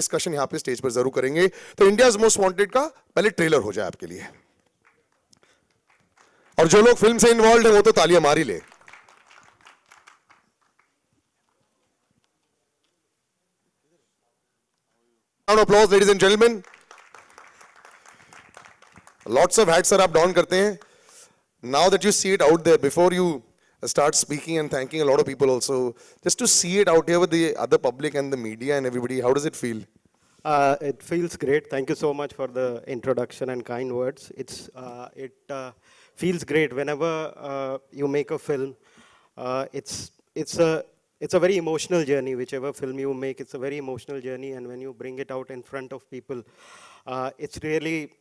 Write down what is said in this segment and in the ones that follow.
Discussion यहां पे stage पर जरूर करेंगे तो इंडिया मोस्ट वांटेड का पहले ट्रेलर हो जाए आपके लिए और जो लोग फिल्म से इन्वॉल्व है वो तो तालियां मारी ले applause ladies and gentleman lots of hat sir आप डाउन करते हैं now that you see it out the before you start speaking and thanking a lot of people also. Just to see it out here with the other public and the media and everybody, how does it feel? Uh, it feels great. Thank you so much for the introduction and kind words. It's, uh, it uh, feels great whenever uh, you make a film. Uh, it's, it's, a, it's a very emotional journey, whichever film you make. It's a very emotional journey, and when you bring it out in front of people, uh, it's really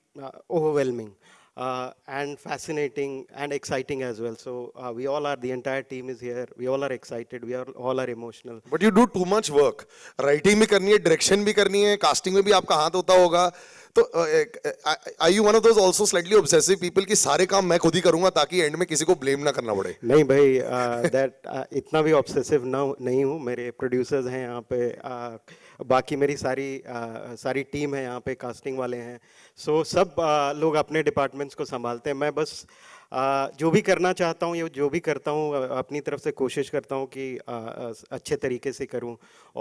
overwhelming. uh, and fascinating and exciting as well. So uh, we all are, the entire team is here. We all are excited. We are all are emotional. But you do too much work. Writing bhi karni hai, direction bhi karni hai, casting में भी आपका हाथ होता होगा. तो uh, are you one of those also slightly obsessive people सारे काम मैं खुद ही करूंगा ताकि एंड में किसी को ब्लेम ना करना पड़े नहीं भाई दैट uh, that, uh, इतना भी obsessive ना नहीं हूँ मेरे प्रोड्यूसर्स हैं यहाँ पे uh, बाकी मेरी सारी आ, सारी टीम है यहाँ पे कास्टिंग वाले हैं सो so, सब आ, लोग अपने डिपार्टमेंट्स को संभालते हैं मैं बस आ, जो भी करना चाहता हूँ या जो भी करता हूँ अपनी तरफ से कोशिश करता हूँ कि आ, अच्छे तरीके से करूँ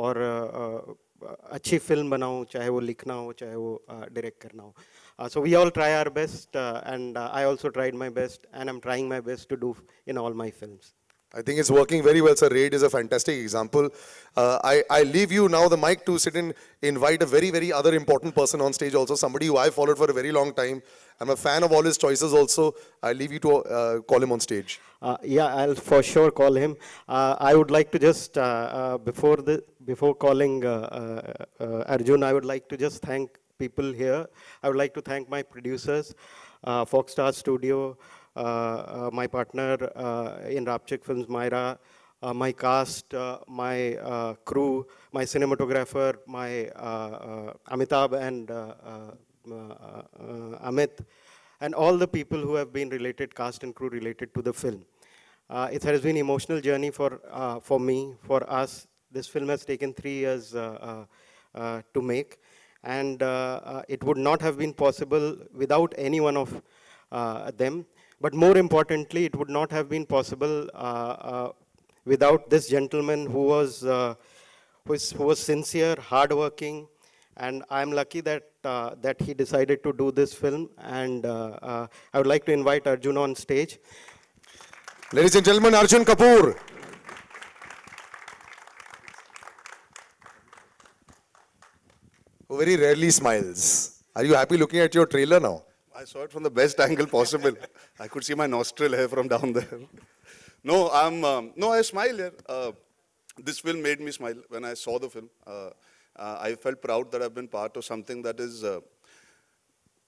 और आ, अच्छी फिल्म बनाऊँ चाहे वो लिखना हो चाहे वो डायरेक्ट करना हो so we all try our best and I also tried my best and I am trying my best to do in all my all I think it's working very well, sir. RAID is a fantastic example. Uh, I, I leave you now the mic to sit and invite a very, very other important person on stage also, somebody who I followed for a very long time. I'm a fan of all his choices also. I leave you to uh, call him on stage. Uh, yeah, I'll for sure call him. Uh, I would like to just, uh, uh, before, the, before calling Arjun, I would like to just thank people here. I would like to thank my producers, Fox Star Studio, uh, uh, my partner uh, in Rapchik Films, Myra, my cast, my crew, my cinematographer, my Amitabh and Amit, and all the people who have been related, cast and crew related to the film. Uh, it has been an emotional journey for, uh, for me, for us. This film has taken three years uh, to make, and it would not have been possible without any one of them. But more importantly, it would not have been possible uh, uh, without this gentleman who was, uh, who, is, who was sincere, hardworking, and I'm lucky that uh, that he decided to do this film. And uh, uh, I would like to invite Arjun on stage. Ladies and gentlemen, Arjun Kapoor. Who very rarely smiles. Are you happy looking at your trailer now? I saw it from the best angle possible. I could see my nostril here from down there. No, I'm, um, no, I smile here. Uh, this film made me smile when I saw the film. Uh, uh, I felt proud that I've been part of something that is, uh,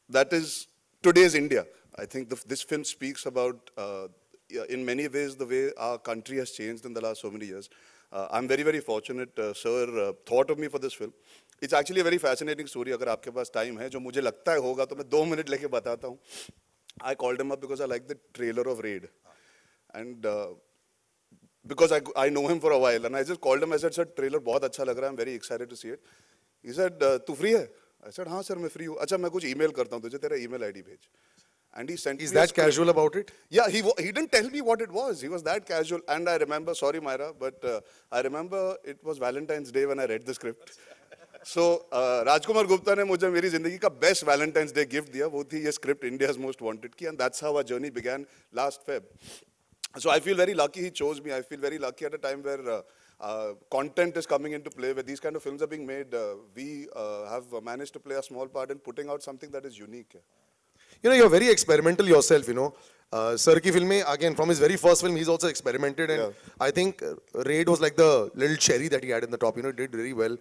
that is today's India. I think the, this film speaks about, uh, in many ways, the way our country has changed in the last so many years. Uh, I'm very, very fortunate. sir thought of me for this film. It's actually very fascinating story अगर आपके पास time है जो मुझे लगता है होगा तो मैं दो मिनट लेके बताता हूँ I call them up because I like the trailer of Raid and because I I know him for a while and I just called him as sir trailer बहुत अच्छा लग रहा है very excited to see it he said तू free है I sir हाँ sir मैं free हूँ अच्छा मैं कुछ ई मेल करता हूँ तुझे तेरा ईमेल आईडी भेज and he sent is me that casual about it yeah he he didn't tell me what it was he was that casual and i remember sorry myra but uh, i remember it was valentine's day when i read the script so Rajkumar Gupta ने मुझे मेरी जिंदगी का best Valentine's day gift दिया वो थी ये script India most wanted की and how our journey began last Feb so I feel very lucky he chose me I feel very lucky at a time where content is coming into play with these kind of film being made we have manage to play a small part in putting out something that is unique you know you are very experimental yourself you no sir की फिल्में again from is very first film is also experimented and I think Raid was like the little cherry that he top you know did very well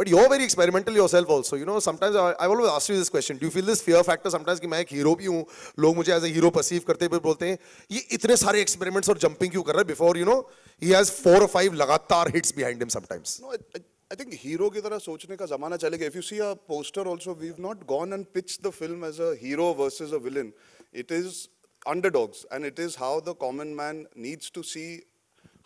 But you're very experimental yourself also. You know, sometimes I, I've always asked you this question. Do you feel this fear factor sometimes कि मैं एक hero भी हूँ लोग मुझे hero perceive hero perceive करते हुए बोलते हैं experiments or jumping और जंपिंग क्यों कर रहा है before you know he has four और फाइव लगातार hits behind him sometimes I think hero की तरह सोचने का जमाना चले गया if you see a poster also we have not gone and pitch the film as a hero versus a underdogs and it is how the common man needs to see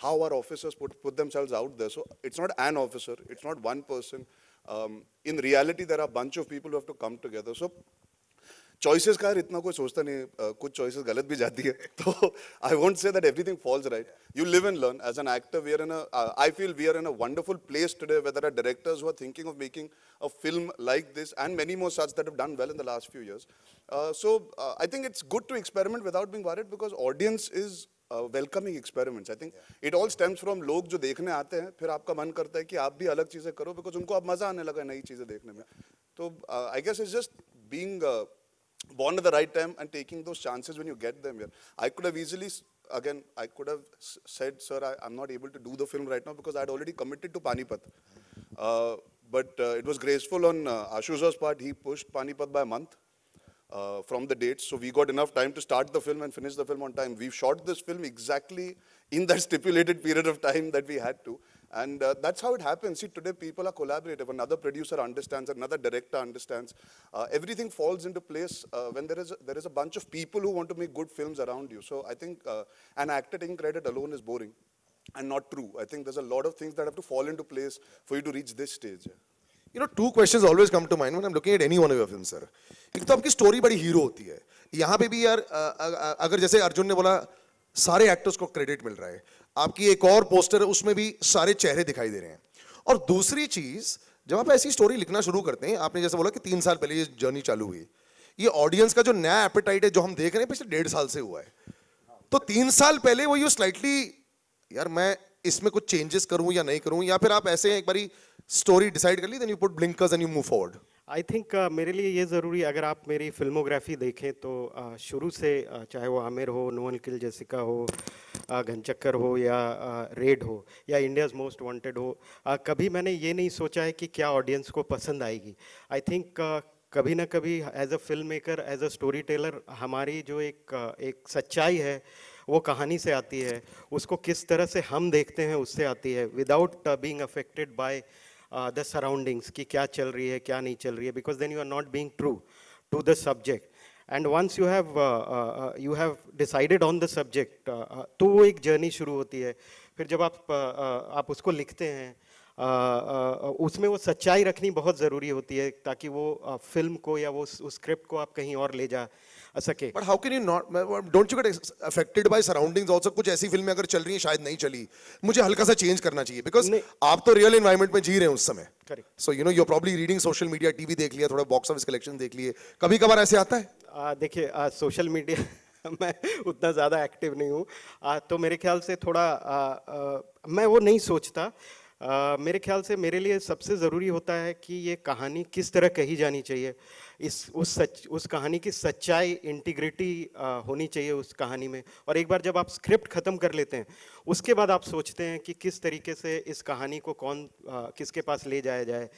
how our officers put, put themselves out there. So it's not an officer, it's not one person. Um, in reality, there are a bunch of people who have to come together. So choices का इतना कोई सोचता नहीं कुछ choices गलत भी जाती है तो I won't say that everything falls right. You live and learn. As an actor, we are in a uh, I feel we are in a wonderful place today where there are directors who are thinking of making a film like this and many more such that have done well in the last few years. Uh, so uh, I think it's good to experiment without being worried because audience is welcoming experiments I think it all stems from लोग जो देखने आते हैं फिर आपका मन करता है कि आप भी अलग चीज़ें करो बिकॉज उनको अब मजा आने लगा नई चीज़ें देखने में तो I guess is just being bound the right time and taking those chances when you get them yeah I could have again I could have sir I am not able to do the film right now because I already committed to Panipat but it was graceful on Ashu's part he pushed Panipat by month uh, from the dates. So we got enough time to start the film and finish the film on time. We've shot this film exactly in that stipulated period of time that we had to. And uh, that's how it happens. See, today people are collaborative. Another producer understands, another director understands. Uh, everything falls into place uh, when there is, a, there is a bunch of people who want to make good films around you. So I think uh, an actor taking credit alone is boring and not true. I think there's a lot of things that have to fall into place for you to reach this stage. You know two question always come to mind I am looking at any one of your film sir एक तो आपकी story बड़ी hero होती है यहाँ पे भी यार अगर जैसे अर्जुन ने बोला सारे एक्टर्स को क्रेडिट मिल रहा है आपकी एक और पोस्टर है उसमें भी सारे चेहरे दिखाई दे रहे हैं और दूसरी चीज जब आप ऐसी स्टोरी लिखना शुरू करते हैं आपने जैसे बोला कि तीन साल पहले ये जर्नी चालू हुई ये ऑडियंस का जो नया एपेटाइट है जो हम देख रहे हैं पिछले डेढ़ साल से हुआ है तो तीन साल पहले वो यू स्लाइटली यार मैं इसमें कुछ चेंजेस करूं या नहीं करूं या फिर आप ऐसे एक बारी स्टोरी डिसाइड कर ली then you put blinkers and you move forward I think uh, मेरे लिए ये ज़रूरी अगर आप मेरी फिल्मोग्राफी देखें तो uh, शुरू से uh, चाहे वो आमिर हो नोअल किल जेसिका हो uh, घनचक्कर हो या रेड uh, हो या इंडियाज़ मोस्ट वांटेड हो uh, कभी मैंने ये नहीं सोचा है कि क्या ऑडियंस को पसंद आएगी आई थिंक कभी ना कभी as a film maker as a story teller हमारी जो एक एक सच्चाई है वो कहानी से आती है उसको किस तरह से हम देखते हैं उससे आती है without being affected by the surroundings कि क्या चल रही है क्या नहीं चल रही है because then you are not being true to the subject and once you have you have decided on the subject तो वो एक जर्नी शुरू होती है फिर जब आप uh, uh आप उसको लिखते हैं uh, uh, uh, उसमें वो सच्चाई रखनी बहुत ज़रूरी होती है ताकि वो फिल्म को या वो उस स्क्रिप्ट को आप कहीं और ले जाए सके but how can you not don't you get affected by surroundings also कुछ ऐसी फिल्में अगर चल रही हैं शायद नहीं चली मुझे हल्का सा चेंज करना चाहिए बिकॉज आप तो रियल एनवायरमेंट में जी रहे हैं उस समय correct so you know you probably reading social media TV देख लिया थोड़ा बॉक्स ऑफिस कलेक्शन देख लिए कभी कभार ऐसे आता है देखिए सोशल मीडिया मैं उतना ज़्यादा एक्टिव नहीं हूँ तो मेरे ख्याल से थोड़ा आ, आ, मैं वो नहीं सोचता मेरे ख्याल से मेरे लिए सबसे ज़रूरी होता है कि ये कहानी किस तरह कही जानी चाहिए इस उस सच उस कहानी की सच्चाई इंटीग्रिटी होनी चाहिए उस कहानी में और एक बार जब आप स्क्रिप्ट ख़त्म कर लेते हैं उसके बाद आप सोचते हैं कि किस तरीके से इस कहानी को कौन आ, किसके पास ले जाया जाए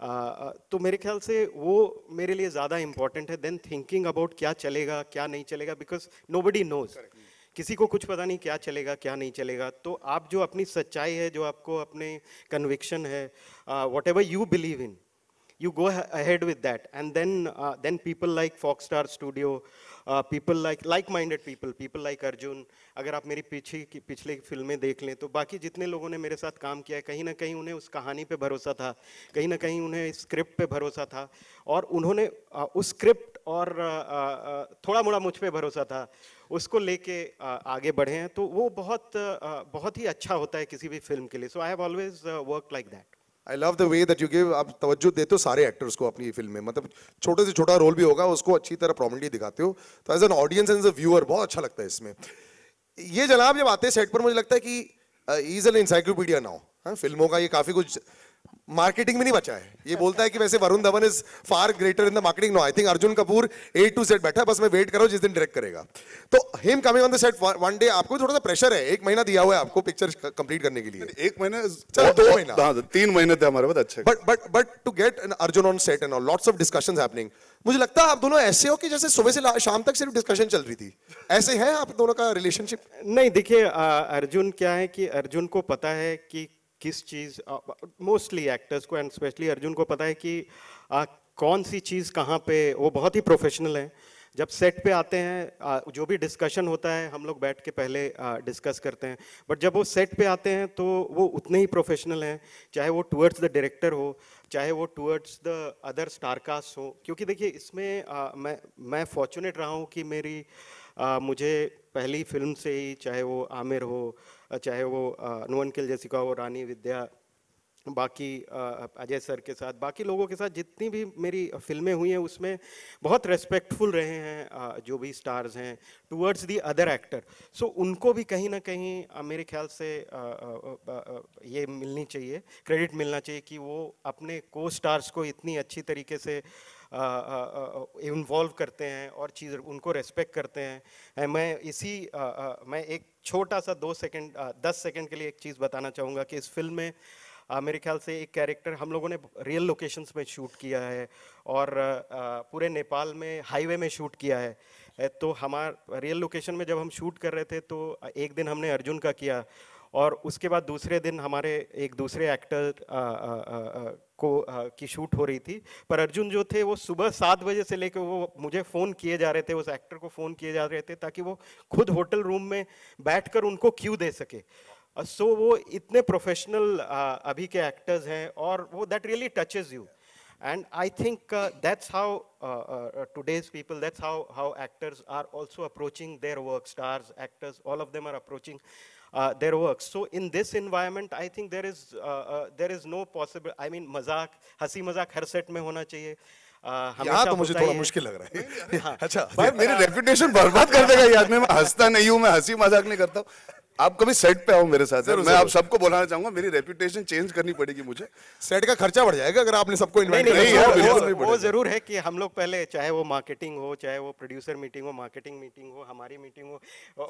आ, तो मेरे ख्याल से वो मेरे लिए ज़्यादा इम्पॉर्टेंट है देन थिंकिंग अबाउट क्या चलेगा क्या नहीं चलेगा बिकॉज नो बडी नोज़ किसी को कुछ पता नहीं क्या चलेगा क्या नहीं चलेगा तो आप जो अपनी सच्चाई है जो आपको अपने कन्विक्शन है whatever you believe in you go ahead with that and then then people like like star studio people like like minded people people like Arjun अगर आप मेरी पीछे की पिछले फिल्में देख लें तो बाकी जितने लोगों ने मेरे साथ काम किया है कहीं ना कहीं उन्हें उस कहानी पे भरोसा था कहीं ना कहीं उन्हें स्क्रिप्ट पे भरोसा था और उन्होंने उस स्क्रिप्ट और थोड़ा मोड़ा मुझ पर भरोसा था उसको लेके आगे बढ़े हैं तो वो बहुत बहुत ही अच्छा होता है किसी भी फिल्म के लिए so I have always work like that I love the way that you give आप तवज्जो देते हो सारे एक्टर्स को अपनी फिल्म में मतलब छोटे से छोटा रोल भी होगा उसको अच्छी तरह प्रॉमिनेंटली दिखाते हो तो as an audience as a viewer बहुत अच्छा लगता है इसमें ये जनाब जब आते हैं सेट पर मुझे लगता है कि इज एन इंसाइक्लोपीडिया नाउ फिल्मों का ये काफ़ी कुछ मार्केटिंग में नहीं बचा है ये बोलता है कि वैसे Varun Dhawan is far greater in the marketing no I think Arjun Kapoor ए टू सेट बैठा है बस मैं वेट कर रहा हूँ जिस दिन डायरेक्ट करेगा तो him coming on the set one day आपको थोड़ा सा प्रेशर है एक महीना दिया हुआ है आपको पिक्चर कंप्लीट करने के लिए एक महीना चलो दो महीना हाँ, तो तीन महीने थे हमारे पास अच्छे but but but to get an Arjun on set and lots of discussion happening मुझे लगता है आप दोनों ऐसे हो कि जैसे सुबह से शाम तक सिर्फ डिस्कशन चल रही थी ऐसे हैं आप दोनों का रिलेशनशिप नहीं देखिए अर्जुन क्या है कि अर्जुन को पता है कि किस चीज़ मोस्टली एक्टर्स को एंड स्पेशली अर्जुन को पता है कि आ, कौन सी चीज़ कहाँ पे वो बहुत ही प्रोफेशनल है जब सेट पे आते हैं जो भी डिस्कशन होता है हम लोग बैठ के पहले डिस्कस करते हैं बट जब वो सेट पे आते हैं तो वो उतने ही प्रोफेशनल हैं चाहे वो टूवर्ड्स द डायरेक्टर हो चाहे वो टूवर्ड्स द अदर स्टारकास्ट हो क्योंकि देखिए इसमें आ, मैं मैं फॉर्चुनेट रहा हूँ कि मेरी आ, मुझे पहली फिल्म से ही चाहे वो आमिर हो चाहे वो अनुवन किल का हो रानी विद्या बाकी अजय सर के साथ बाकी लोगों के साथ जितनी भी मेरी फिल्में हुई हैं उसमें बहुत रेस्पेक्टफुल रहे हैं जो भी स्टार्स हैं towards the other actor so उनको भी कहीं ना कहीं मेरे ख्याल से ये मिलनी चाहिए क्रेडिट मिलना चाहिए कि वो अपने को स्टार्स को इतनी अच्छी तरीके से इन्वॉल्व करते हैं और चीज़ उनको रेस्पेक्ट करते हैं मैं इसी मैं एक छोटा सा दो सेकंड दस सेकंड के लिए एक चीज़ बताना चाहूँगा कि इस फिल्म में आ, मेरे ख्याल से एक कैरेक्टर हम लोगों ने रियल लोकेशंस में शूट किया है और आ, पूरे नेपाल में हाईवे में शूट किया है तो हमार रियल लोकेशन में जब हम शूट कर रहे थे तो एक दिन हमने अर्जुन का किया और उसके बाद दूसरे दिन हमारे एक दूसरे एक्टर को आ, की शूट हो रही थी पर अर्जुन जो थे वो सुबह सात बजे से लेकर वो मुझे फ़ोन किए जा रहे थे उस एक्टर को फ़ोन किए जा रहे थे ताकि वो खुद होटल रूम में बैठकर उनको क्यू दे सके सो so, वो इतने प्रोफेशनल अभी के एक्टर्स हैं और वो that really touches you and i think uh, that's how uh, uh, today's people that's how how actors are also approaching their work stars actors all of them are approaching uh, their work. So in this environment, I think there is uh, uh, there is no possible. I mean, mazak, hasi mazak, har set में hona chahiye. यहाँ तो मुझे थोड़ा मुश्किल लग रहा है अच्छा भाई मेरी रेपुटेशन बर्बाद कर देगा यार मैं हंसता नहीं हूँ मैं हंसी मजाक नहीं करता हूँ आप कभी सेट पे आओ मेरे साथ जरूर मैं आप सबको बुलाना चाहूंगा मेरी रेपुटेशन चेंज करनी पड़ेगी मुझे सेट का खर्चा बढ़ जाएगा अगर आपने सबको इन्वाइट नहीं, नहीं, तो वो, वो, वो जरूर है कि हम लोग पहले चाहे वो मार्केटिंग हो चाहे वो प्रोड्यूसर मीटिंग हो मार्केटिंग मीटिंग हो हमारी मीटिंग हो,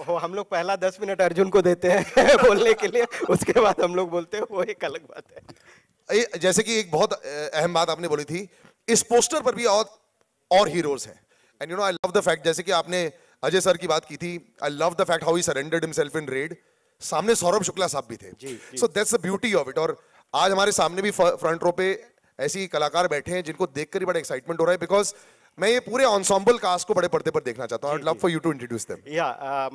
हो हम लोग पहला दस मिनट अर्जुन को देते हैं बोलने के लिए उसके बाद हम लोग बोलते हैं वो एक अलग बात है जैसे कि एक बहुत अहम बात आपने बोली थी इस पोस्टर पर भी और और हीरोज हैं and you know I love the fact जैसे कि आपने अजय सर की बात की थी I love the fact how he surrendered himself in Raid सामने सौरभ शुक्ला साहब भी थे so that's the beauty of it और आज हमारे सामने भी फ्रंट रो पे ऐसी कलाकार बैठे हैं जिनको देखकर ही बड़ा एक्साइटमेंट हो रहा है बिकॉज मैं ये पूरे ऑनसॉम्बल कास्ट को बड़े पर्दे पर देखना चाहता हूँ love for you to introduce them या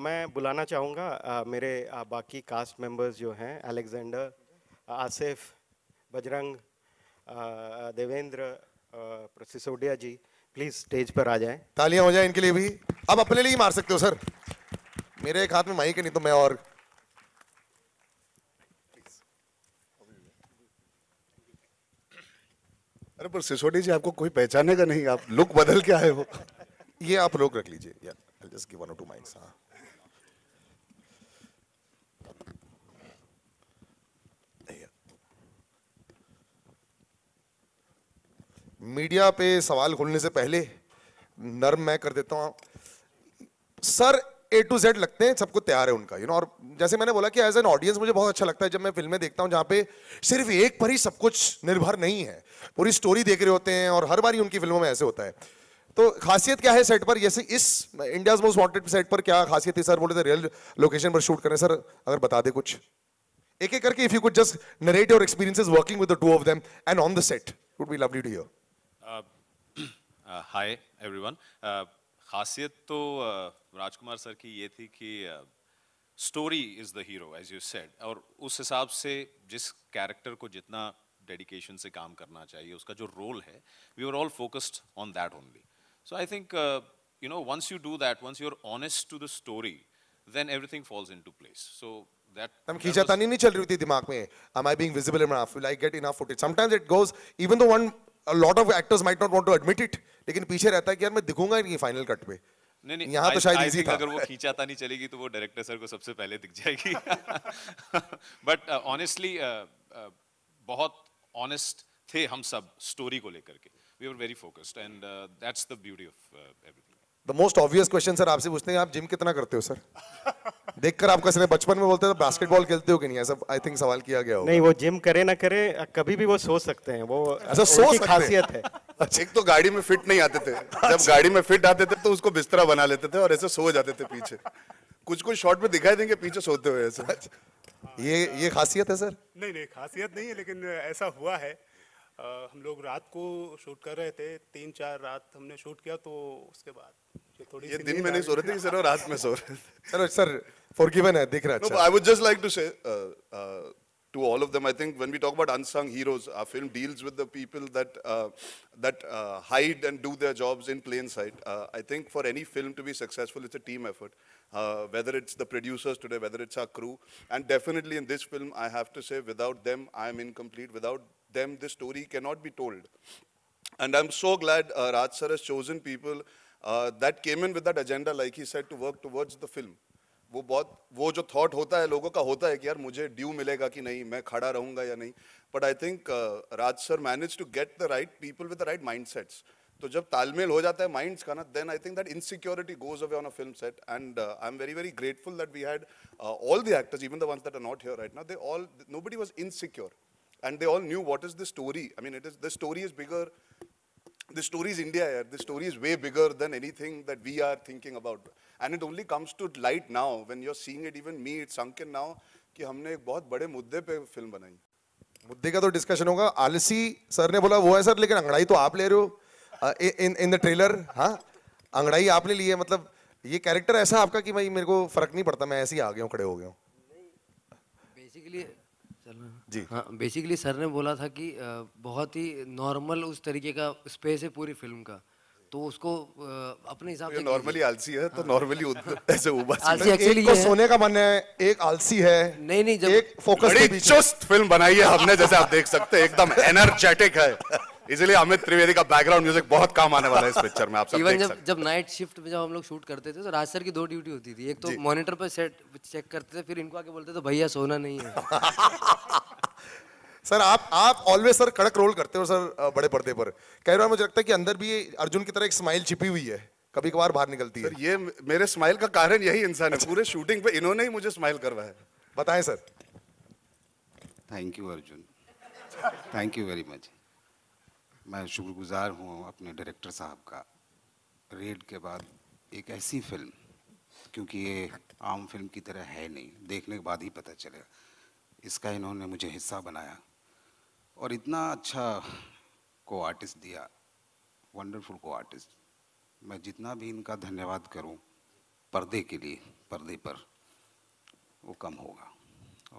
मैं बुलाना चाहूँगा uh, मेरे आ, बाकी कास्ट मेंबर्स जो हैं Alexander Asif Bajrang Devendra Sisodia ji please stage पर आ जाए तालियां हो जाए इनके लिए भी अब अपने लिए ही मार सकते हो सर मेरे एक हाथ में माइक है नहीं तो मैं और अरे पर सिसोडी जी आपको कोई पहचानेगा नहीं आप लुक बदल के आए हो ये आप लोग रख लीजिए या just give one two mics हाँ मीडिया पे सवाल खोलने से पहले नर्म मैं कर देता हूँ सर ए टू जेड लगते हैं सबको तैयार है उनका यू नो और जैसे मैंने बोला कि एज एन ऑडियंस मुझे बहुत अच्छा लगता है जब मैं फिल्में देखता हूँ जहाँ पे सिर्फ एक पर ही सब कुछ निर्भर नहीं है पूरी स्टोरी देख रहे होते हैं और हर बार ही उनकी फिल्मों में ऐसे होता है तो खासियत क्या है सेट पर जैसे इस इंडिया मोस्ट वॉन्टेड सेट पर क्या खासियत है सर बोले थे रियल लोकेशन पर शूट करें सर अगर बता दे कुछ एक एक करके if you could just narrate your experiences working with the two of them and on the set would be lovely to hear hi everyone खासियत तो uh, राजकुमार सर की ये थी कि story is the hero as you said और उस हिसाब से जिस कैरेक्टर को जितना डेडिकेशन से काम करना चाहिए उसका जो रोल है we are all focused on that only so I think you know once you do that once you are honest to the story then everything falls into place so खींचा नहीं चल रही थी दिमाग में I being visible enough you like get enough footage sometimes it goes even the one lot of actors might not want to admit it लेकिन पीछे रहता है कि यार मैं दिखूंगा नहीं फाइनल कट पे नहीं नहीं यहाँ तो शायद इजी था अगर वो खींचाता नहीं चलेगी तो वो डायरेक्टर सर को सबसे पहले दिख जाएगी but honestly uh, uh, uh, बहुत ऑनेस्ट थे हम सब स्टोरी को लेकर के we were very focused and that's the beauty of everything the most obvious question sir आपसे पूछते हैं आप जिम कितना करते हो सर देखकर आप कैसे बचपन में बोलते थे बास्केटबॉल तो खेलते हो कि नहीं ऐसा आई थिंक सवाल किया गया हो नहीं वो जिम करे ना करे कभी भी वो सो सकते हैं वो ऐसा अच्छा, सोच खासियत है अच्छा। एक तो गाड़ी में फिट नहीं आते थे जब अच्छा। गाड़ी में फिट आते थे तो उसको बिस्तरा बना लेते थे और ऐसे सो जाते थे पीछे कुछ कुछ शॉट में दिखाई देंगे पीछे सोते हुए ऐसा ये ये खासियत है सर नहीं नहीं खासियत नहीं है लेकिन ऐसा हुआ है हम लोग रात को शूट कर रहे थे तीन चार रात हमने शूट किया तो उसके बाद थोड़ी ये दिन में नहीं सो रहे थे सर रात में सो रहे थे सर सर फॉरगिवन है दिख रहा है I would just like to say to all of them. I think when we talk about unsung heroes, our film deals with the people that uh, that uh, hide and do their jobs in plain sight. Uh, I think for any film to be successful, it's a team effort. Uh, whether it's the producers today, whether it's our crew, and definitely in this film, I have to say, without them, I'm incomplete. Without them, this story cannot be told. And I'm so glad uh, Raj sir has chosen people uh, that came in with that agenda, like he said, to work towards the film. वो बहुत वो जो thought होता है लोगों का होता है कि यार मुझे ड्यू मिलेगा कि नहीं मैं खड़ा रहूंगा या नहीं but I think Raj sir manage to get the right people with the right mind sets तो जब तालमेल हो जाता है माइंड्स का ना then I think that insecurity goes away on a film set and I am very very grateful that we had all the actors even the ones that are not here right now they all nobody was insecure and they all knew what is the story I mean it is the story is bigger the story is India here. The story is way bigger than anything that we are thinking about. And it only comes to light now. When you're seeing it, even me, it's sunk in now कि हमने एक बहुत बड़े मुद्दे पे film बनाई मुद्दे का तो डिस्कशन होगा आलसी सर ने बोला वो है सर लेकिन अंगड़ाई तो आप ले रहे हो इन इन द ट्रेलर हाँ अंगड़ाई आपने ली है मतलब ये कैरेक्टर ऐसा आपका कि भाई मेरे को फर्क नहीं पड़ता मैं ऐसे ही आ गया हूँ खड़े हो गया हूँ बेसिकली चलो जी हाँ बेसिकली सर ने बोला था कि बहुत ही नॉर्मल उस तरीके का स्पेस है पूरी फिल्म का तो उसको अपने हिसाब तो से नॉर्मली आलसी है तो नॉर्मली हाँ। ऐसे आलसी एक्चुअली तो ये सोने का मन है एक आलसी है नहीं नहीं जब एक फोकस बड़ी चुस्त फिल्म बनाई है हमने जैसे आप देख सकते हैं एकदम एनर्जेटिक है इसलिए अमित त्रिवेदी का बैकग्राउंड म्यूजिक बहुत काम आने वाला है इस पिक्चर में आप सब Even देख जब जब नाइट शिफ्ट में जब हम लोग शूट करते थे तो राज सर की दो ड्यूटी होती थी एक तो मॉनिटर पर सेट चेक करते थे फिर इनको आके बोलते थे तो भैया सोना नहीं है सर आप आप ऑलवेज सर कड़क रोल करते हो सर बड़े पर्दे पर कई बार मुझे लगता है कि अंदर भी अर्जुन की तरह एक स्माइल छिपी हुई है कभी कभार बाहर निकलती है सर ये मेरे स्माइल का कारण यही इंसान है अच्छा। पूरे शूटिंग पे इन्होंने ही मुझे स्माइल करवाया बताएं sir thank you Arjun thank you very much मैं शुक्रगुजार हूँ अपने डायरेक्टर साहब का रेड के बाद एक ऐसी फिल्म क्योंकि ये आम फिल्म की तरह है नहीं देखने के बाद ही पता चलेगा इसका इन्होंने मुझे हिस्सा बनाया और इतना अच्छा को आर्टिस्ट दिया वंडरफुल को आर्टिस्ट मैं जितना भी इनका धन्यवाद करूं पर्दे के लिए पर्दे पर वो कम होगा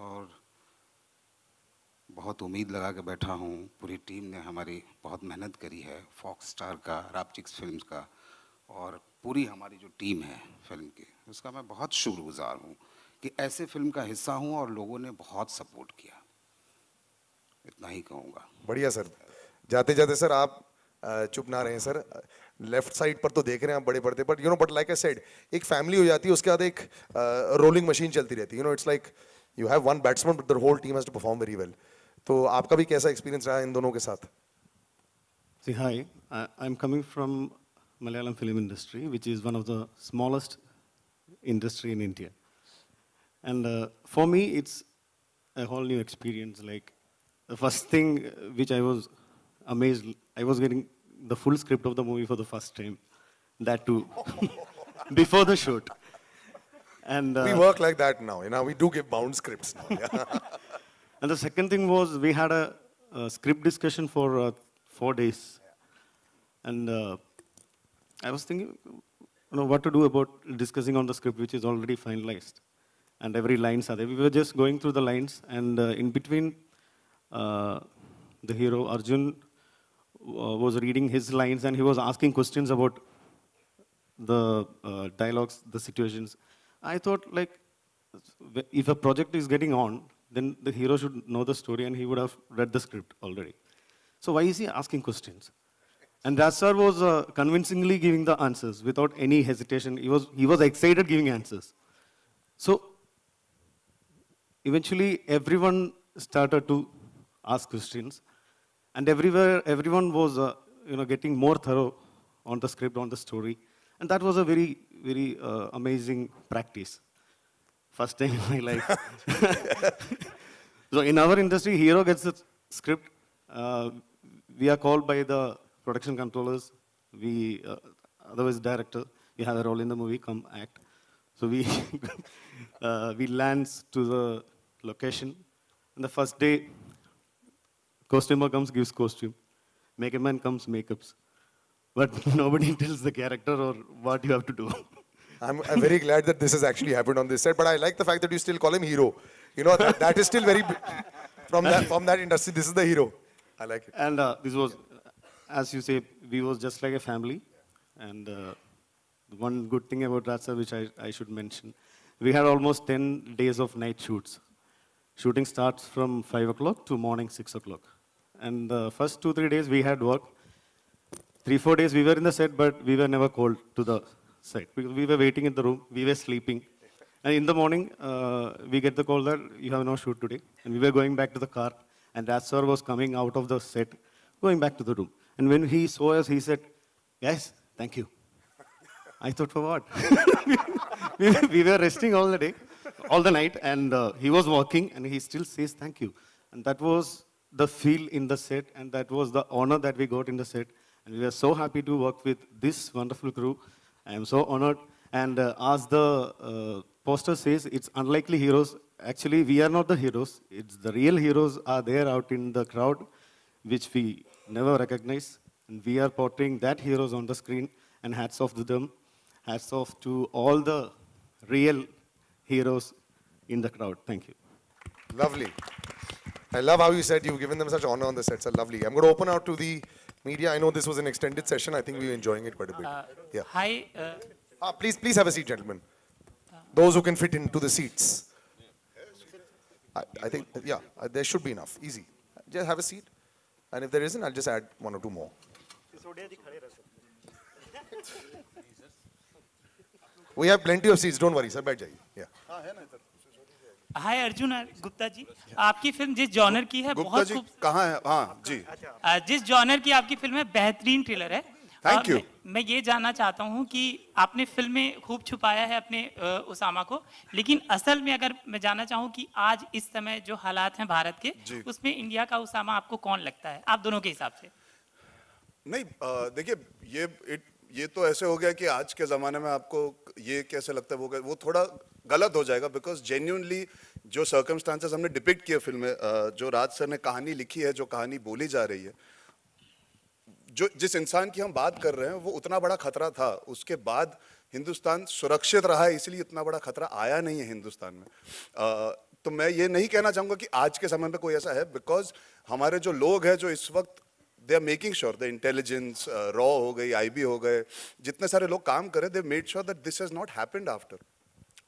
और बहुत उम्मीद लगा के बैठा हूँ पूरी टीम ने हमारी बहुत मेहनत करी है फॉक्स स्टार का रापचिक्स फिल्म का और पूरी हमारी जो टीम है फिल्म की उसका मैं बहुत शुक्रगुजार हूँ कि ऐसे फिल्म का हिस्सा हूँ और लोगों ने बहुत सपोर्ट किया इतना ही कहूँगा बढ़िया सर जाते जाते सर आप चुप ना रहे सर लेफ्ट साइड पर तो देख रहे हैं आप बड़े पर्दे but you know but like I said एक फैमिली हो जाती है उसके बाद एक रोलिंग मशीन चलती रहती है you know it's like you have one batsman but the whole team has to perform very well तो आपका भी कैसा एक्सपीरियंस रहा इन दोनों के साथ जी hi I am coming from Malayalam film industry which is one of the smallest industry in India and for me it's a whole new experience like first thing which I was amazed I was getting the full script of the movie for the first time that too before the shoot and we work like that now you know we do give bound scripts now And the second thing was we had a, a script discussion for uh, four days. And uh, I was thinking, you know, what to do about discussing on the script which is already finalized. And every lines are there. We were just going through the lines and uh, in between uh, the hero Arjun uh, was reading his lines and he was asking questions about the uh, dialogues, the situations. I thought like, if a project is getting on, then the hero should know the story and he would have read the script already. So why is he asking questions? And Raj was uh, convincingly giving the answers without any hesitation. He was, he was excited giving answers. So eventually everyone started to ask questions. And everywhere, everyone was uh, you know, getting more thorough on the script, on the story. And that was a very, very uh, amazing practice. First time in my life. so in our industry, hero gets the script. Uh, we are called by the production controllers. We, uh, otherwise director, you have a role in the movie, come act. So we, uh, we lands to the location. And the first day, costumer comes, gives costume. Makeup man comes, makeups. But nobody tells the character or what you have to do. I'm, very glad that this has actually happened on this set, but I like the fact that you still call him hero. You know, that, that is still very, from that, from that industry, this is the hero. I like it. And uh, this was, as you say, we was just like a family. And uh, one good thing about Rasa, which I, I should mention, we had almost 10 days of night shoots. Shooting starts from 5 o'clock to morning 6 o'clock. And the uh, first two, three days we had work. Three, four days we were in the set, but we were never called to the side. We, were waiting in the room. We were sleeping. And in the morning, uh, we get the call that you have no shoot today. And we were going back to the car. And Raj sir was coming out of the set, going back to the room. And when he saw us, he said, guys, thank you. I thought, for what? we, were resting all the day, all the night. And uh, he was working, and he still says thank you. And that was the feel in the set. And that was the honor that we got in the set. And we are so happy to work with this wonderful crew. I am so honored. And uh, as the uh, poster says, it's unlikely heroes. Actually, we are not the heroes. It's the real heroes are there out in the crowd, which we never recognize. And we are portraying that heroes on the screen. And hats off to them. Hats off to all the real heroes in the crowd. Thank you. Lovely. I love how you said you've given them such honor on the set, So Lovely. I'm going to open out to the media. I know this was an extended session. I think we were enjoying it quite a bit. Uh, yeah. Hi. Uh, ah, please, please have a seat, gentlemen. Those who can fit into the seats. I, I think, yeah, uh, there should be enough. Easy. Just have a seat. And if there isn't, I'll just add one or two more. we have plenty of seats. Don't worry, sir. Yeah. Ah, hi Arjun Gupta ji आपकी film जिस genre की है बहुत जी कहां है हाँ जी अच्छा। जिस जॉनर की आपकी फिल्म है बेहतरीन ट्रेलर है थैंक यू मैं ये जानना चाहता हूँ कि आपने फिल्म में खूब छुपाया है अपने उसामा को लेकिन असल में अगर मैं जानना चाहूँ कि आज इस समय जो हालात हैं भारत के उसमें इंडिया का उसामा आपको कौन लगता है आप दोनों के हिसाब से नहीं देखिए ये ये तो ऐसे हो गया कि आज के ज़माने में आपको ये कैसे लगता है वो वो थोड़ा गलत हो जाएगा बिकॉज जेन्यूनली जो सर्कमस्टांसेस हमने डिपिक्ट किया फिल्म में जो राज सर ने कहानी लिखी है जो कहानी बोली जा रही है जो जिस इंसान की हम बात कर रहे हैं वो उतना बड़ा खतरा था उसके बाद हिंदुस्तान सुरक्षित रहा है इसलिए इतना बड़ा खतरा आया नहीं है हिंदुस्तान में आ, तो मैं ये नहीं कहना चाहूँगा कि आज के समय में कोई ऐसा है बिकॉज हमारे जो लोग हैं जो इस वक्त they are making sure the intelligence रॉ हो गई आई हो गए जितने सारे लोग काम करे they made sure that this has not happened after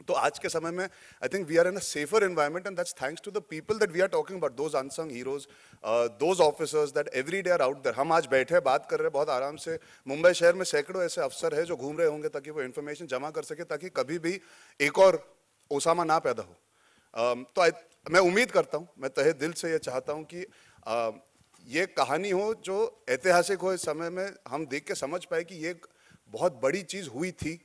तो आज के समय में I think we are in a safer environment and that's thanks to the people that we are talking about those unsung heroes those officers that every day are out there हम आज बैठे बात कर रहे हैं बहुत आराम से मुंबई शहर में सैकड़ों ऐसे अफसर है जो घूम रहे होंगे ताकि वो इन्फॉर्मेशन जमा कर सके ताकि कभी भी एक और ओसामा ना पैदा हो um, तो मैं उम्मीद करता हूँ मैं तहे दिल से ये चाहता हूँ कि uh, ये कहानी हो जो ऐतिहासिक हो इस समय में हम देख के समझ पाए कि ये बहुत बड़ी चीज़ हुई थी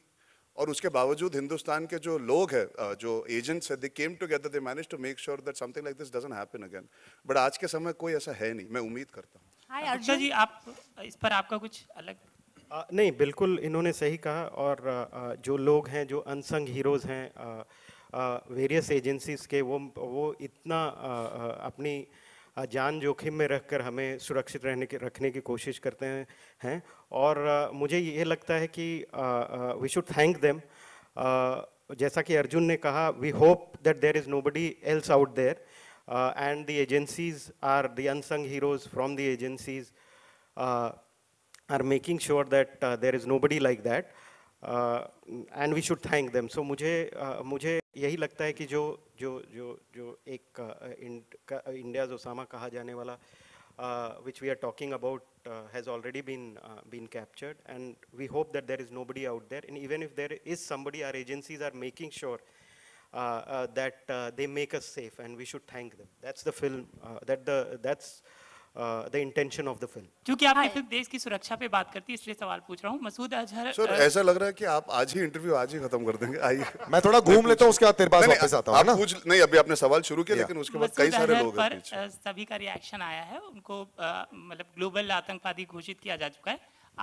और उसके बावजूद हिंदुस्तान के जो लोग हैं जो एजेंट्स हैं they came together they manage to make sure that something like this doesn't happen again but आज के समय कोई ऐसा है नहीं मैं उम्मीद करता हूँ हाय अर्जुन अच्छा जी आप इस पर आपका कुछ अलग आ, नहीं बिल्कुल इन्होंने सही कहा और आ, जो लोग हैं जो अनसंग हीरोज़ हैं वेरियस एजेंसीज के वो वो इतना आ, अपनी जान जोखिम में रहकर हमें सुरक्षित रहने के रखने की कोशिश करते हैं हैं और मुझे ये लगता है कि वी शुड थैंक देम जैसा कि अर्जुन ने कहा we hope that there is nobody else out there and the agencies are the unsung heroes from the agencies are making sure that there is nobody like that and we should thank them so मुझे uh, मुझे यही लगता है कि जो जो जो जो एक इंडिया जो सामा कहा जाने वाला which we are talking about has already been been captured and we hope that there is nobody out there and even if there is somebody are agencies are making sure that they make us safe and we should thank them that's the film that the that's the intention of the film क्योंकि आप हाँ film देश की सुरक्षा पे बात करती है इसलिए सवाल पूछ रहा हूँ मसूद अजहर सर ऐसा लग रहा है कि आप आज ही इंटरव्यू आज ही खत्म कर देंगे आइए मैं थोड़ा घूम लेता हूँ उसके बाद तेरे पास वापस आता हूँ पूछ नहीं अभी आपने सवाल शुरू किया लेकिन उसके बाद कई सारे लोग पर सभी का रिएक्शन आया है उनको मतलब ग्लोबल आतंकवादी घोषित किया जा चुका है